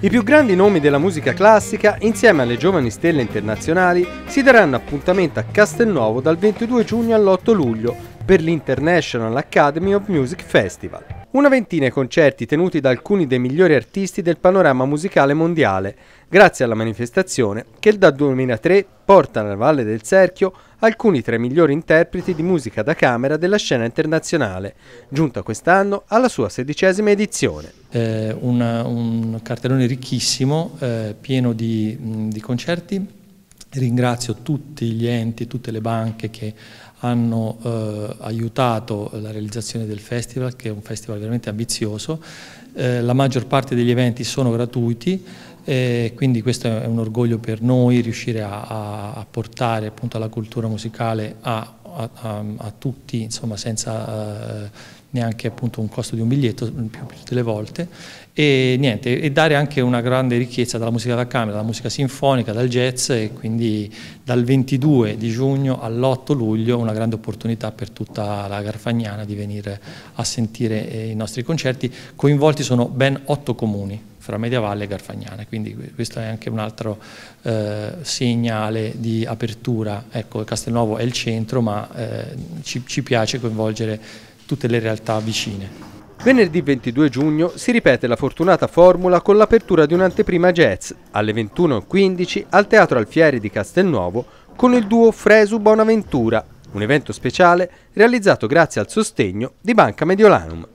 I più grandi nomi della musica classica, insieme alle giovani stelle internazionali, si daranno appuntamento a Castelnuovo dal 22 giugno all'8 luglio per l'International Academy of Music Festival. Una ventina di concerti tenuti da alcuni dei migliori artisti del panorama musicale mondiale, grazie alla manifestazione che dal 2003 porta nella Valle del Cerchio alcuni tra i migliori interpreti di musica da camera della scena internazionale, giunta quest'anno alla sua sedicesima edizione. Eh, un, un, cartellone ricchissimo, eh, pieno di, di concerti Ringrazio tutti gli enti, tutte le banche che hanno eh, aiutato la realizzazione del festival, che è un festival veramente ambizioso. Eh, la maggior parte degli eventi sono gratuiti, eh, quindi questo è un orgoglio per noi riuscire a, a portare appunto alla cultura musicale a a, a, a tutti, insomma, senza eh, neanche appunto, un costo di un biglietto mm, più, più delle volte e, niente, e dare anche una grande ricchezza dalla musica da camera, dalla musica sinfonica, dal jazz e quindi dal 22 di giugno all'8 luglio una grande opportunità per tutta la Garfagnana di venire a sentire eh, i nostri concerti. Coinvolti sono ben otto comuni fra Mediavalle e Garfagnana, quindi questo è anche un altro eh, segnale di apertura. Ecco, Castelnuovo è il centro, ma eh, ci, ci piace coinvolgere tutte le realtà vicine. Venerdì 22 giugno si ripete la fortunata formula con l'apertura di un'anteprima jazz alle 21.15 al Teatro Alfieri di Castelnuovo con il duo Fresu Bonaventura, un evento speciale realizzato grazie al sostegno di Banca Mediolanum.